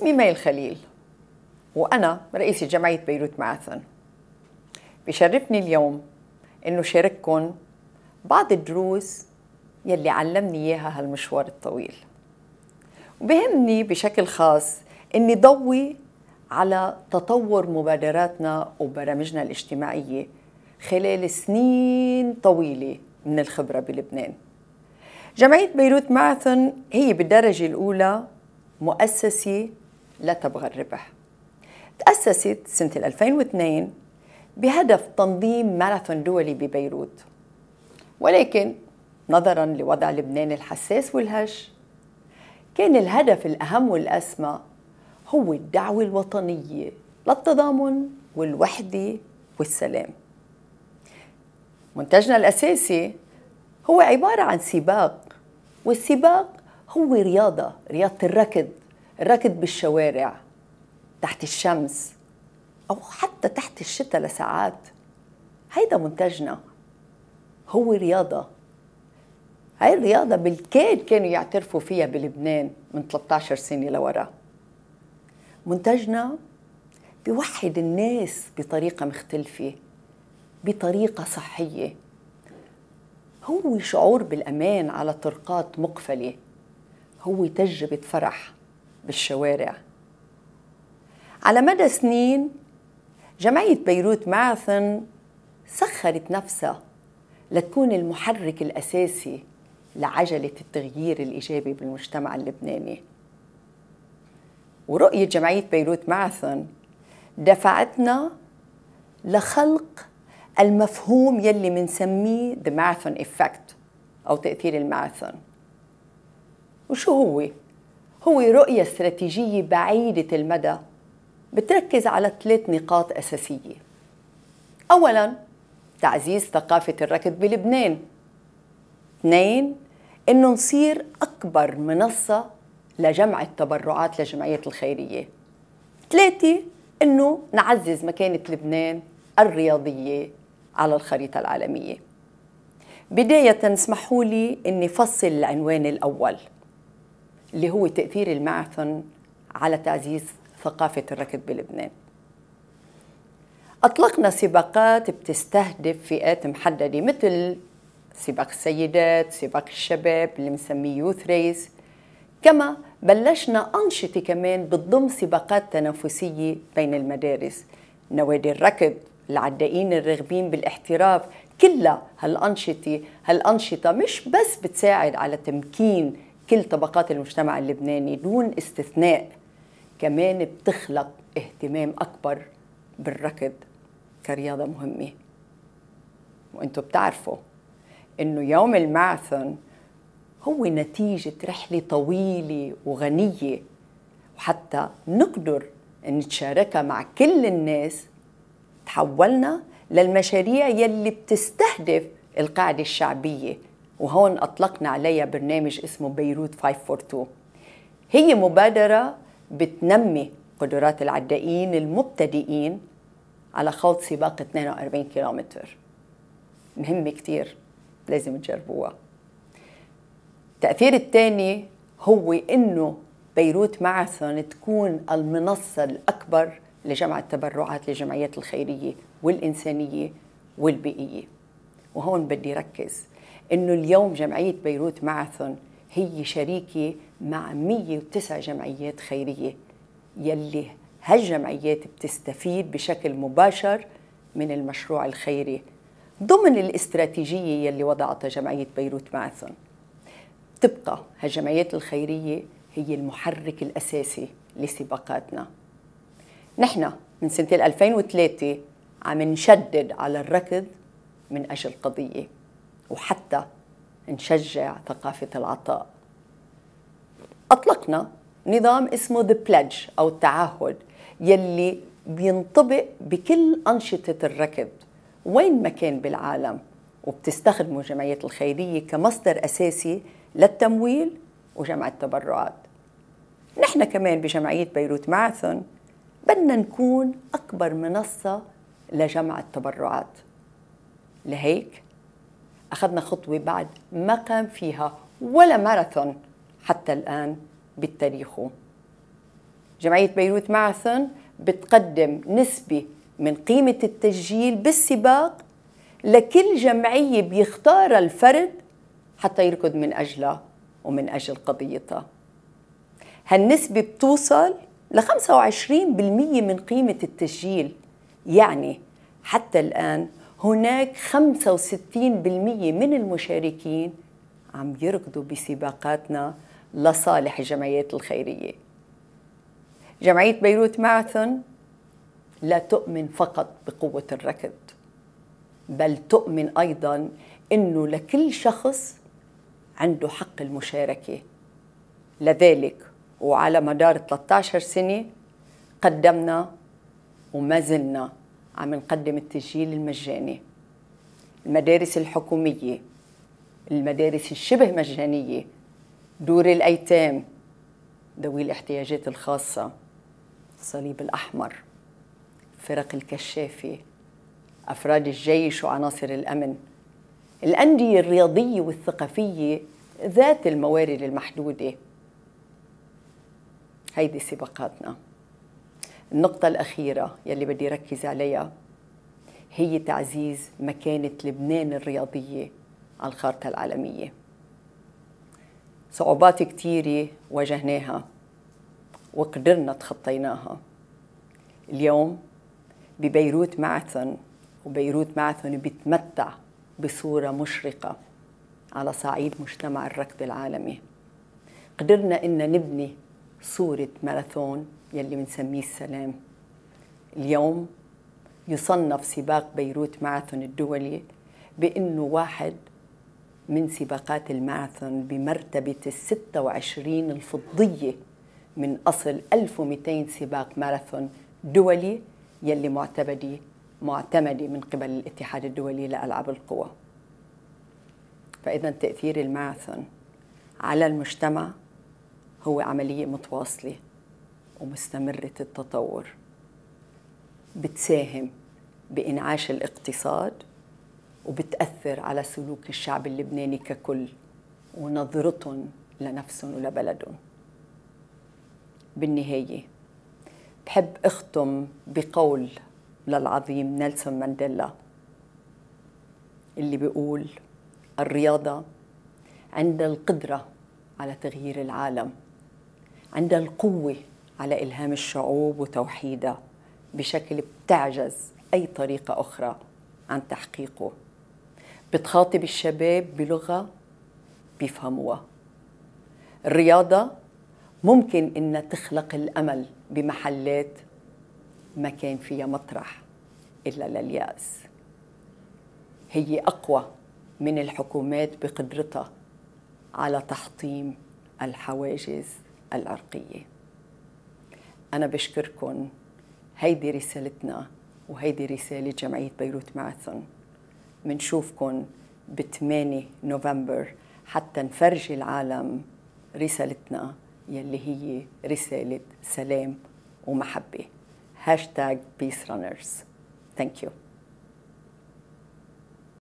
اسمي ميل خليل وأنا رئيسة جمعية بيروت ماراثون بشرفني اليوم إنه شارككم بعض الدروس يلي علمني إياها هالمشوار الطويل وبهمني بشكل خاص إني ضوي على تطور مبادراتنا وبرامجنا الاجتماعية خلال سنين طويلة من الخبرة بلبنان جمعية بيروت ماراثون هي بالدرجة الأولى مؤسسة لا تبغى الربح تأسست سنة 2002 بهدف تنظيم ماراثون دولي ببيروت ولكن نظرا لوضع لبنان الحساس والهش كان الهدف الأهم والأسمى هو الدعوة الوطنية للتضامن والوحدة والسلام منتجنا الأساسي هو عبارة عن سباق والسباق هو رياضة رياضة الركض الركض بالشوارع تحت الشمس أو حتى تحت الشتاء لساعات هيدا منتجنا هو رياضة هاي الرياضة بالكاد كانوا يعترفوا فيها بلبنان من 13 سنة لورا منتجنا بيوحد الناس بطريقة مختلفة بطريقة صحية هو شعور بالأمان على طرقات مقفلة هو تجربة فرح بالشوارع على مدى سنين جمعية بيروت ماراثون سخرت نفسها لتكون المحرك الأساسي لعجلة التغيير الإيجابي بالمجتمع اللبناني ورؤية جمعية بيروت ماراثون دفعتنا لخلق المفهوم يلي منسميه The Marathon Effect أو تأثير الماراثون وشو هو؟ هو رؤية استراتيجية بعيدة المدى بتركز على ثلاث نقاط أساسية أولاً تعزيز ثقافة الركض بلبنان اثنين إنه نصير أكبر منصة لجمع التبرعات للجمعيات الخيرية ثلاثة إنه نعزز مكانة لبنان الرياضية على الخريطة العالمية بداية اسمحوا لي أني فصل العنوان الأول اللي هو تأثير الماراثون على تعزيز ثقافة الركض بلبنان أطلقنا سباقات بتستهدف فئات محددة مثل سباق السيدات سباق الشباب اللي بنسميه يوث ريس كما بلشنا أنشطة كمان بتضم سباقات تنافسية بين المدارس نوادي الركض العدائين الراغبين بالاحتراف كلها هالأنشطة هالأنشطة مش بس بتساعد على تمكين كل طبقات المجتمع اللبناني دون استثناء كمان بتخلق اهتمام أكبر بالركض كرياضة مهمة وانتم بتعرفوا انه يوم الماراثون هو نتيجة رحلة طويلة وغنية وحتى نقدر نتشاركها مع كل الناس تحولنا للمشاريع يلي بتستهدف القاعدة الشعبية وهون أطلقنا عليها برنامج اسمه بيروت 542 هي مبادرة بتنمي قدرات العدائيين المبتدئين على خوض سباق 42 كيلومتر مهمة كتير لازم تجربوها التأثير الثاني هو إنه بيروت ماراثون تكون المنصة الأكبر لجمع التبرعات للجمعيات الخيرية والإنسانية والبيئية وهون بدي ركز انه اليوم جمعيه بيروت ماراثون هي شريكه مع 109 جمعيات خيريه يلي هالجمعيات بتستفيد بشكل مباشر من المشروع الخيري ضمن الاستراتيجيه يلي وضعتها جمعيه بيروت ماراثون تبقى هالجمعيات الخيريه هي المحرك الاساسي لسباقاتنا نحن من سنه 2003 عم نشدد على الركض من اجل قضيه وحتى نشجع ثقافة العطاء أطلقنا نظام اسمه The Pledge أو التعهد يلي بينطبق بكل أنشطة الركض وين ما كان بالعالم وبتستخدمه جمعية الخيرية كمصدر أساسي للتمويل وجمع التبرعات نحن كمان بجمعية بيروت ماراثون بدنا نكون أكبر منصة لجمع التبرعات لهيك أخذنا خطوة بعد ما قام فيها ولا ماراثون حتى الآن بالتاريخ جمعية بيروت ماراثون بتقدم نسبة من قيمة التسجيل بالسباق لكل جمعية بيختار الفرد حتى يركض من أجلها ومن أجل قضيتها هالنسبة بتوصل ل 25% من قيمة التسجيل يعني حتى الآن هناك 65% من المشاركين عم يركضوا بسباقاتنا لصالح الجمعيات الخيرية جمعية بيروت ماراثون لا تؤمن فقط بقوة الركض بل تؤمن أيضا أنه لكل شخص عنده حق المشاركة لذلك وعلى مدار 13 سنة قدمنا وما زلنا عم نقدم التسجيل المجاني المدارس الحكومية المدارس الشبه مجانية دور الأيتام ذوي الاحتياجات الخاصة الصليب الأحمر فرق الكشافة أفراد الجيش وعناصر الأمن الأندية الرياضية والثقافية ذات الموارد المحدودة هيدي سباقاتنا النقطة الأخيرة يلي بدي ركز عليها هي تعزيز مكانة لبنان الرياضية على الخارطة العالمية صعوبات كتيرة واجهناها وقدرنا تخطيناها اليوم ببيروت ماراثون وبيروت ماراثون بيتمتع بصورة مشرقة على صعيد مجتمع الركض العالمي قدرنا إن نبني صورة ماراثون يلي بنسميه السلام اليوم يصنف سباق بيروت ماراثون الدولي بأنه واحد من سباقات الماراثون بمرتبة ال 26 الفضية من أصل 1200 سباق ماراثون دولي يلي معتمدة معتمدة من قبل الاتحاد الدولي لألعاب القوى فإذا تأثير الماراثون على المجتمع هو عملية متواصلة ومستمرة التطور بتساهم بإنعاش الاقتصاد وبتأثر على سلوك الشعب اللبناني ككل ونظرتهم لنفسهم ولبلدهم بالنهاية بحب أختم بقول للعظيم نيلسون مانديلا اللي بيقول الرياضة عندها القدرة على تغيير العالم عندها القوة على إلهام الشعوب وتوحيدها بشكل بتعجز أي طريقة أخرى عن تحقيقه بتخاطب الشباب بلغة بيفهموها الرياضة ممكن إنها تخلق الأمل بمحلات ما كان فيها مطرح إلا لليأس هي أقوى من الحكومات بقدرتها على تحطيم الحواجز الأرقية أنا بشكركم هيدي رسالتنا وهيدي رسالة جمعية بيروت ماراثون منشوفكن ب 8 نوفمبر حتى نفرجي العالم رسالتنا يلي هي رسالة سلام ومحبة هاشتاج بيس رانرز ثانك يو